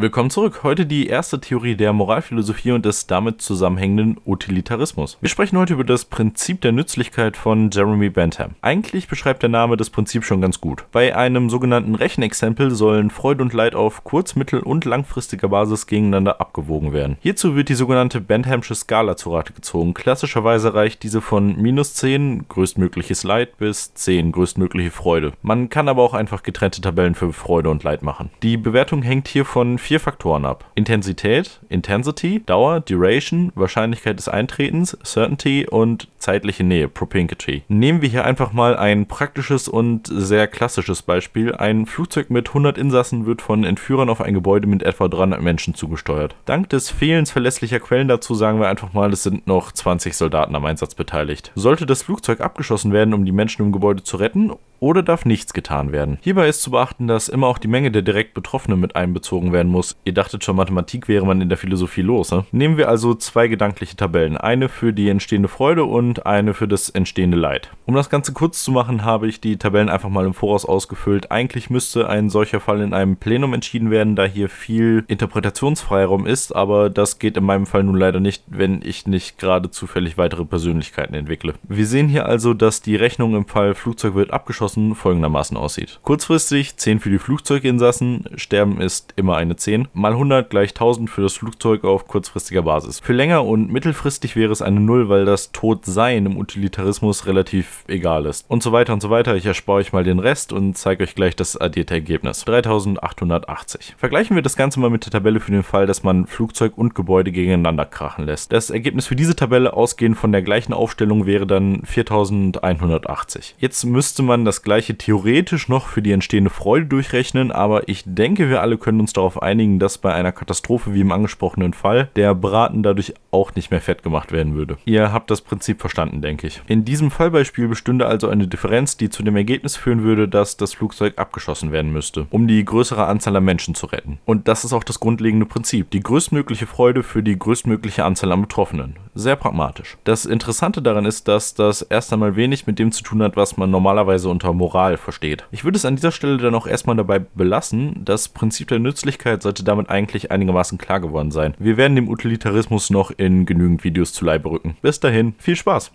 Willkommen zurück. Heute die erste Theorie der Moralphilosophie und des damit zusammenhängenden Utilitarismus. Wir sprechen heute über das Prinzip der Nützlichkeit von Jeremy Bentham. Eigentlich beschreibt der Name das Prinzip schon ganz gut. Bei einem sogenannten Rechenexempel sollen Freude und Leid auf kurz-, mittel- und langfristiger Basis gegeneinander abgewogen werden. Hierzu wird die sogenannte Benthamsche Skala zurate gezogen. Klassischerweise reicht diese von minus 10 größtmögliches Leid bis 10 größtmögliche Freude. Man kann aber auch einfach getrennte Tabellen für Freude und Leid machen. Die Bewertung hängt hier von vier Faktoren ab. Intensität, Intensity, Dauer, Duration, Wahrscheinlichkeit des Eintretens, Certainty und zeitliche Nähe, Propinquity. Nehmen wir hier einfach mal ein praktisches und sehr klassisches Beispiel. Ein Flugzeug mit 100 Insassen wird von Entführern auf ein Gebäude mit etwa 300 Menschen zugesteuert. Dank des Fehlens verlässlicher Quellen dazu sagen wir einfach mal, es sind noch 20 Soldaten am Einsatz beteiligt. Sollte das Flugzeug abgeschossen werden, um die Menschen im Gebäude zu retten oder darf nichts getan werden. Hierbei ist zu beachten, dass immer auch die Menge der direkt Betroffenen mit einbezogen werden muss. Ihr dachtet schon, Mathematik wäre man in der Philosophie los. Ne? Nehmen wir also zwei gedankliche Tabellen. Eine für die entstehende Freude und eine für das entstehende Leid. Um das Ganze kurz zu machen, habe ich die Tabellen einfach mal im Voraus ausgefüllt. Eigentlich müsste ein solcher Fall in einem Plenum entschieden werden, da hier viel Interpretationsfreiraum ist, aber das geht in meinem Fall nun leider nicht, wenn ich nicht gerade zufällig weitere Persönlichkeiten entwickle. Wir sehen hier also, dass die Rechnung im Fall Flugzeug wird abgeschossen Kosten folgendermaßen aussieht. Kurzfristig 10 für die Flugzeuginsassen, Sterben ist immer eine 10, mal 100 gleich 1000 für das Flugzeug auf kurzfristiger Basis. Für länger und mittelfristig wäre es eine 0, weil das Todsein im Utilitarismus relativ egal ist. Und so weiter und so weiter. Ich erspare euch mal den Rest und zeige euch gleich das addierte Ergebnis. 3880. Vergleichen wir das Ganze mal mit der Tabelle für den Fall, dass man Flugzeug und Gebäude gegeneinander krachen lässt. Das Ergebnis für diese Tabelle ausgehend von der gleichen Aufstellung wäre dann 4180. Jetzt müsste man das das gleiche theoretisch noch für die entstehende Freude durchrechnen, aber ich denke, wir alle können uns darauf einigen, dass bei einer Katastrophe wie im angesprochenen Fall der Braten dadurch auch nicht mehr fett gemacht werden würde. Ihr habt das Prinzip verstanden, denke ich. In diesem Fallbeispiel bestünde also eine Differenz, die zu dem Ergebnis führen würde, dass das Flugzeug abgeschossen werden müsste, um die größere Anzahl an Menschen zu retten. Und das ist auch das grundlegende Prinzip, die größtmögliche Freude für die größtmögliche Anzahl an Betroffenen sehr pragmatisch. Das Interessante daran ist, dass das erst einmal wenig mit dem zu tun hat, was man normalerweise unter Moral versteht. Ich würde es an dieser Stelle dann auch erstmal dabei belassen. Das Prinzip der Nützlichkeit sollte damit eigentlich einigermaßen klar geworden sein. Wir werden dem Utilitarismus noch in genügend Videos zu Leibe rücken. Bis dahin, viel Spaß!